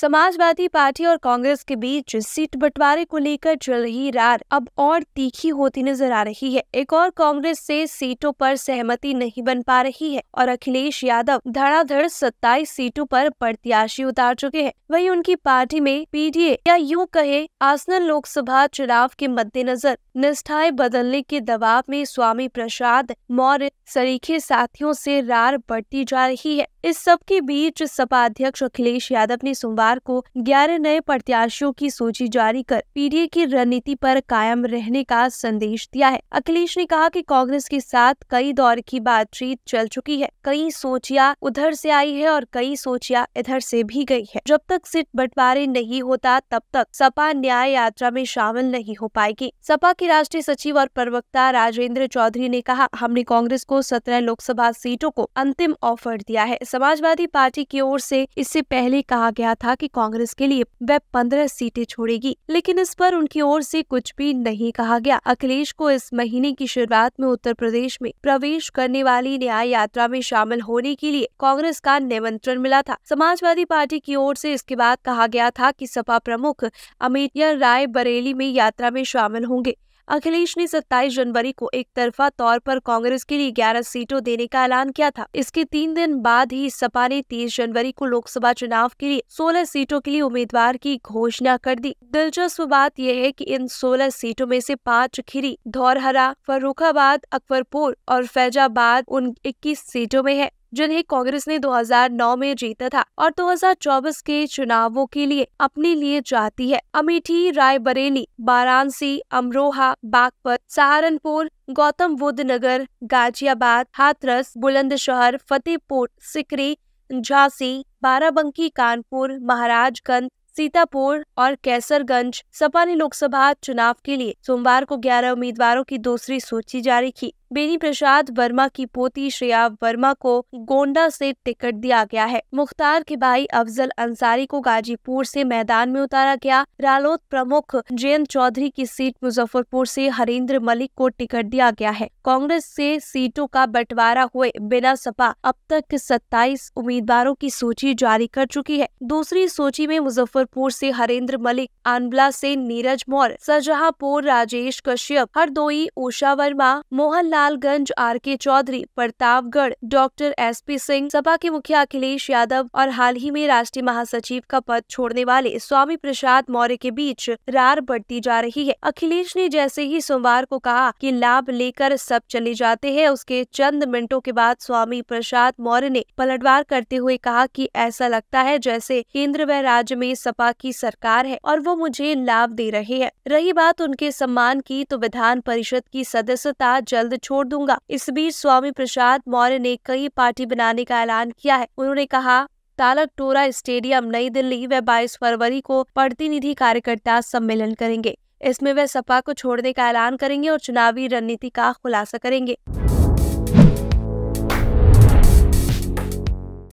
Samajwadi party और कांग्रेस के बीच seat बंटवारे को लेकर चल रही रार अब और तीखी होती नजर आ रही है एक और कांग्रेस से सीटों पर सहमति नहीं बन पा रही है और अखिलेश यादव धड़ाधड़ सत्ताईस सीटों पर प्रत्याशी उतार चुके हैं वहीं उनकी पार्टी में पीडीए या यूं कहे आसनल लोकसभा चुनाव के मद्देनजर निष्ठाएं बदलने के दबाव में स्वामी प्रसाद मौर्य सरीखे साथियों से रार बढ़ती जा रही है इस सब के बीच सपा अध्यक्ष अखिलेश यादव ने सोमवार को 11 नए प्रत्याशियों की सूची जारी कर पीडीए की रणनीति पर कायम रहने का संदेश दिया है अखिलेश ने कहा कि कांग्रेस के साथ कई दौर की बातचीत चल चुकी है कई सोचिया उधर से आई है और कई सोचिया इधर से भी गई है जब तक सीट बंटवारे नहीं होता तब तक सपा न्याय यात्रा में शामिल नहीं हो पाएगी सपा के राष्ट्रीय सचिव और प्रवक्ता राजेंद्र चौधरी ने कहा हमने कांग्रेस को सत्रह लोकसभा सीटों को अंतिम ऑफर दिया है समाजवादी पार्टी की ओर से इससे पहले कहा गया था कि कांग्रेस के लिए वह पंद्रह सीटें छोड़ेगी लेकिन इस पर उनकी ओर से कुछ भी नहीं कहा गया अखिलेश को इस महीने की शुरुआत में उत्तर प्रदेश में प्रवेश करने वाली न्याय यात्रा में शामिल होने के लिए कांग्रेस का निमंत्रण मिला था समाजवादी पार्टी की ओर से इसके बाद कहा गया था कि सपा प्रमुख अमित राय बरेली में यात्रा में शामिल होंगे अखिलेश ने 27 जनवरी को एक तरफा तौर पर कांग्रेस के लिए 11 सीटों देने का ऐलान किया था इसके तीन दिन बाद ही सपा ने 30 जनवरी को लोकसभा चुनाव के लिए 16 सीटों के लिए उम्मीदवार की घोषणा कर दी दिलचस्प बात यह है कि इन 16 सीटों में से पांच खीरी धौरहरा फरुखाबाद अकबरपुर और फैजाबाद उन इक्कीस सीटों में है जिन्हें कांग्रेस ने 2009 में जीता था और 2024 के चुनावों के लिए अपने लिए चाहती है अमेठी रायबरेली वाराणसी अमरोहा बागपत सहारनपुर गौतम बुद्ध नगर गाजियाबाद हाथरस बुलंदशहर फतेहपुर सिकरी झांसी बाराबंकी कानपुर महाराजगंज सीतापुर और कैसरगंज सपा ने लोकसभा चुनाव के लिए सोमवार को 11 उम्मीदवारों की दूसरी सूची जारी की बेनी प्रसाद वर्मा की पोती श्रेया वर्मा को गोंडा से टिकट दिया गया है मुख्तार के भाई अफजल अंसारी को गाजीपुर से मैदान में उतारा गया रालोद प्रमुख जयंत चौधरी की सीट मुजफ्फरपुर से हरेंद्र मलिक को टिकट दिया गया है कांग्रेस से सीटों का बंटवारा हुए बिना सपा अब तक 27 उम्मीदवारों की सूची जारी कर चुकी है दूसरी सूची में मुजफ्फरपुर से हरेंद्र मलिक आंवला से Neeraj Maurya Shahjahanpur Rajesh Kashyap Hardoi Usha Verma Mohanlalganj R K Chaudhary Pratapgarh doctor S P Singh Sapa के मुखिया अखिलेश यादव और हाल ही में राष्ट्रीय महासचिव का पद छोड़ने वाले स्वामी प्रसाद मौर्य के बीच रार बढ़ती जा रही है अखिलेश ने जैसे ही सोमवार को कहा कि लाभ लेकर सब चले जाते हैं उसके चंद मिनटों के बाद स्वामी प्रसाद मौर्य ने पलटवार करते हुए कहा कि ऐसा लगता है जैसे केंद्र व राज्य में सपा की सरकार है और वो मुझे लाभ दे रहे हैं रही बात उनके सम्मान की तो विधान परिषद की सदस्यता जल्द छोड़ दूंगा इस बीच स्वामी प्रसाद मौर्य ने कई पार्टी बनाने का ऐलान किया है उन्होंने कहा तालक टोरा स्टेडियम नई दिल्ली व 22 फरवरी को प्रतिनिधि कार्यकर्ता सम्मेलन करेंगे इसमें वे सपा को छोड़ने का ऐलान करेंगे और चुनावी रणनीति का खुलासा करेंगे